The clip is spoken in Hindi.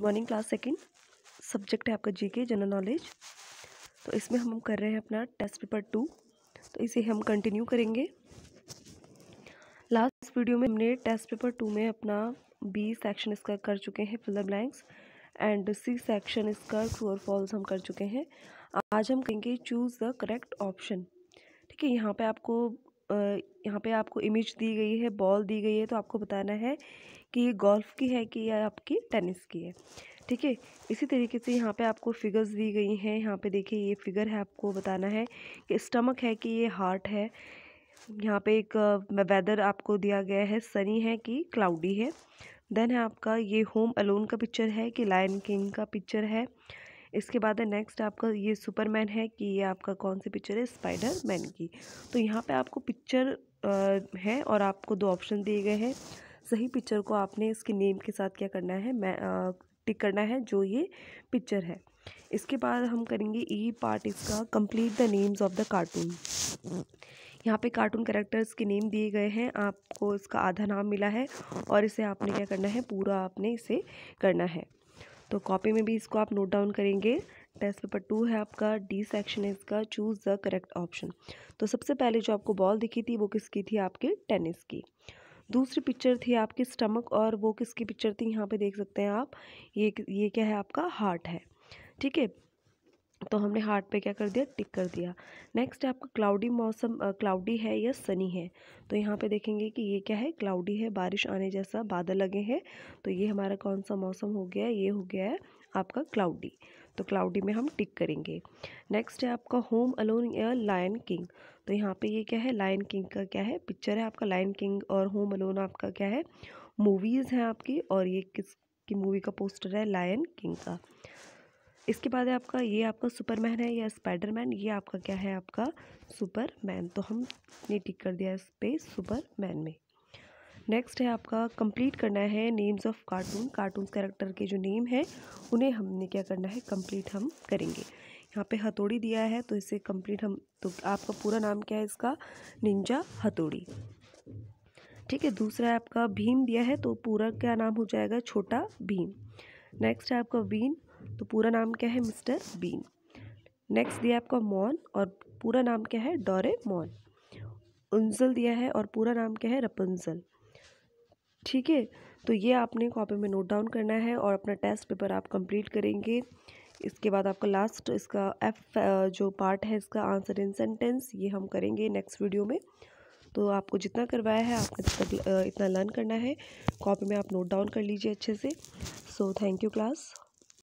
मॉर्निंग क्लास सेकंड सब्जेक्ट है आपका जीके जनरल नॉलेज तो इसमें हम कर रहे हैं अपना टेस्ट पेपर टू तो इसे हम कंटिन्यू करेंगे लास्ट वीडियो में हमने टेस्ट पेपर टू में अपना बी सेक्शन इसका कर चुके हैं filler blanks and C section इसका ट्रू और फॉल्स हम कर चुके हैं आज हम कहेंगे चूज़ द करेक्ट ऑप्शन ठीक है यहाँ पर आपको यहाँ पे आपको इमेज दी गई है बॉल दी गई है तो आपको बताना है कि ये गोल्फ़ की है कि या आपकी टेनिस की है ठीक है इसी तरीके से यहाँ पे आपको फिगर्स दी गई हैं यहाँ पे देखिए ये फिगर है आपको बताना है कि स्टमक है कि ये हार्ट है यहाँ पे एक वेदर आपको दिया गया है सनी है कि क्लाउडी है देन है आपका ये होम अलोन का पिक्चर है कि लाइन किंग का पिक्चर है इसके बाद है नेक्स्ट आपका ये सुपरमैन है कि ये आपका कौन सी पिक्चर है स्पाइडर मैन की तो यहाँ पे आपको पिक्चर है और आपको दो ऑप्शन दिए गए हैं सही पिक्चर को आपने इसके नेम के साथ क्या करना है मैं टिक करना है जो ये पिक्चर है इसके बाद हम करेंगे ई e पार्ट इसका complete the names of the cartoon यहाँ पे कार्टून कैरेक्टर्स के नेम दिए गए हैं आपको इसका आधा नाम मिला है और इसे आपने क्या करना है पूरा आपने इसे करना है तो कॉपी में भी इसको आप नोट डाउन करेंगे टेस्ट पेपर टू है आपका डी सेक्शन है इसका चूज़ द करेक्ट ऑप्शन तो सबसे पहले जो आपको बॉल दिखी थी वो किसकी थी आपके टेनिस की दूसरी पिक्चर थी आपकी स्टमक और वो किसकी पिक्चर थी यहाँ पे देख सकते हैं आप ये ये क्या है आपका हार्ट है ठीक है तो हमने हार्ट पे क्या कर दिया टिक कर दिया नेक्स्ट है आपका क्लाउडी मौसम क्लाउडी है या सनी है तो यहाँ पे देखेंगे कि ये क्या है क्लाउडी है बारिश आने जैसा बादल लगे हैं तो ये हमारा कौन सा मौसम हो गया है ये हो गया है आपका क्लाउडी तो क्लाउडी में हम टिक करेंगे नेक्स्ट है आपका होम अलोन या लायन किंग तो यहाँ पर ये क्या है लायन किंग का क्या है पिक्चर है आपका लाइन किंग और होम अलोन आपका क्या है मूवीज़ हैं आपकी और ये किस की मूवी का पोस्टर है लायन किंग का इसके बाद है आपका ये आपका सुपरमैन है या स्पाइडरमैन ये आपका क्या है आपका सुपरमैन तो हमने टिक कर दिया इस पर सुपरमैन में नेक्स्ट है आपका कंप्लीट करना है names of cartoon cartoon character के जो नेम है उन्हें हमने क्या करना है कंप्लीट हम करेंगे यहाँ पे हथौड़ी दिया है तो इसे कंप्लीट हम तो आपका पूरा नाम क्या है इसका निंजा हथौड़ी ठीक है दूसरा है आपका भीम दिया है तो पूरा क्या नाम हो जाएगा छोटा भीम नेक्स्ट है आपका वीन तो पूरा नाम क्या है मिस्टर बीन नेक्स्ट दिया आपका मॉन और पूरा नाम क्या है डोरे मॉन उंजल दिया है और पूरा नाम क्या है रपंजल ठीक है तो ये आपने कॉपी में नोट डाउन करना है और अपना टेस्ट पेपर आप कंप्लीट करेंगे इसके बाद आपका लास्ट इसका एफ जो पार्ट है इसका आंसर इन सेंटेंस ये हम करेंगे नेक्स्ट वीडियो में तो आपको जितना करवाया है आपको जितना इतना लर्न करना है कॉपी में आप नोट डाउन कर लीजिए अच्छे से सो थैंक यू क्लास